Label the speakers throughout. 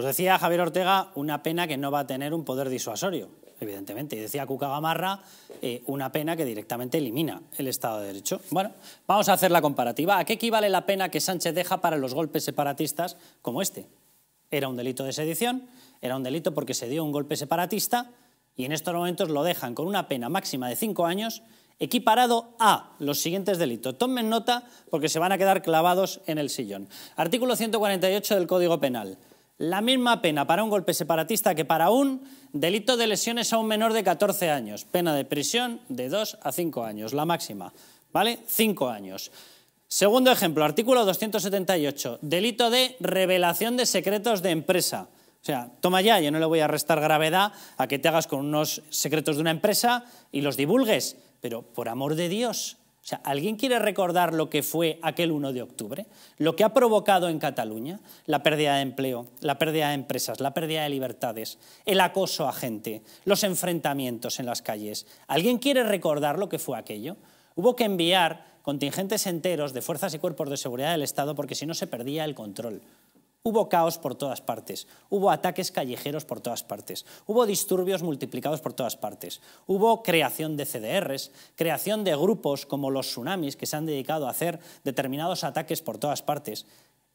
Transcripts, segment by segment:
Speaker 1: Pues decía Javier Ortega, una pena que no va a tener un poder disuasorio, evidentemente. Y decía Cuca Gamarra, eh, una pena que directamente elimina el Estado de Derecho. Bueno, vamos a hacer la comparativa. ¿A qué equivale la pena que Sánchez deja para los golpes separatistas como este? Era un delito de sedición, era un delito porque se dio un golpe separatista y en estos momentos lo dejan con una pena máxima de cinco años equiparado a los siguientes delitos. Tomen nota porque se van a quedar clavados en el sillón. Artículo 148 del Código Penal la misma pena para un golpe separatista que para un delito de lesiones a un menor de 14 años. Pena de prisión de 2 a 5 años, la máxima. ¿Vale? 5 años. Segundo ejemplo, artículo 278, delito de revelación de secretos de empresa. O sea, toma ya, yo no le voy a restar gravedad a que te hagas con unos secretos de una empresa y los divulgues, pero por amor de Dios, ¿alguien quiere recordar lo que fue aquel 1 de octubre? Lo que ha provocado en Cataluña la pérdida de empleo, la pérdida de empresas, la pérdida de libertades, el acoso a gente, los enfrentamientos en las calles. ¿Alguien quiere recordar lo que fue aquello? Hubo que enviar contingentes enteros de fuerzas y cuerpos de seguridad del Estado porque si no se perdía el control. Hubo caos por todas partes, hubo ataques callejeros por todas partes, hubo disturbios multiplicados por todas partes, hubo creación de CDRs, creación de grupos como los tsunamis que se han dedicado a hacer determinados ataques por todas partes.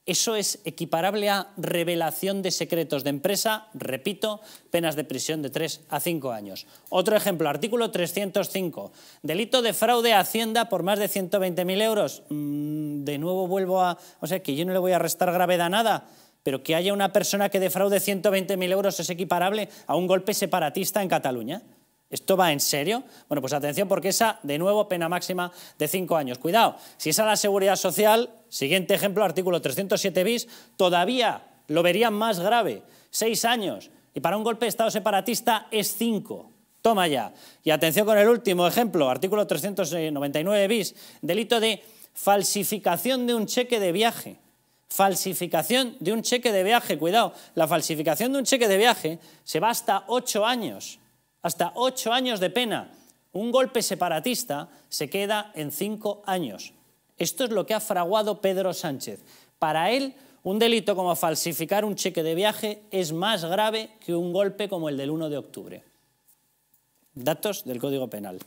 Speaker 1: Eso es equiparable a revelación de secretos de empresa, repito, penas de prisión de 3 a 5 años. Otro ejemplo, artículo 305, delito de fraude a Hacienda por más de 120.000 euros. Mm, de nuevo vuelvo a... O sea, que yo no le voy a restar gravedad a nada, pero que haya una persona que defraude 120.000 euros es equiparable a un golpe separatista en Cataluña. ¿Esto va en serio? Bueno, pues atención porque esa, de nuevo, pena máxima de cinco años. Cuidado, si es a la seguridad social, siguiente ejemplo, artículo 307 bis, todavía lo verían más grave, seis años. Y para un golpe de Estado separatista es cinco. Toma ya. Y atención con el último ejemplo, artículo 399 bis, delito de falsificación de un cheque de viaje. Falsificación de un cheque de viaje, cuidado, la falsificación de un cheque de viaje se va hasta ocho años, hasta ocho años de pena. Un golpe separatista se queda en cinco años. Esto es lo que ha fraguado Pedro Sánchez. Para él, un delito como falsificar un cheque de viaje es más grave que un golpe como el del 1 de octubre. Datos del Código Penal.